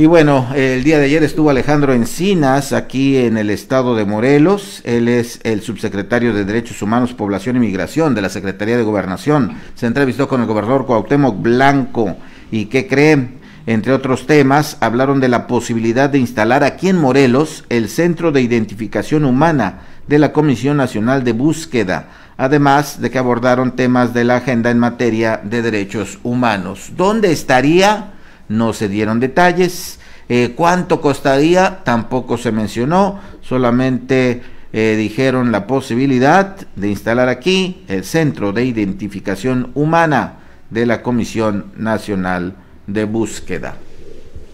Y bueno, el día de ayer estuvo Alejandro Encinas aquí en el estado de Morelos. Él es el subsecretario de Derechos Humanos, Población y Migración de la Secretaría de Gobernación. Se entrevistó con el gobernador Cuauhtémoc Blanco. ¿Y qué creen? Entre otros temas, hablaron de la posibilidad de instalar aquí en Morelos el Centro de Identificación Humana de la Comisión Nacional de Búsqueda, además de que abordaron temas de la agenda en materia de derechos humanos. ¿Dónde estaría? no se dieron detalles. Eh, ¿Cuánto costaría? Tampoco se mencionó, solamente eh, dijeron la posibilidad de instalar aquí el Centro de Identificación Humana de la Comisión Nacional de Búsqueda.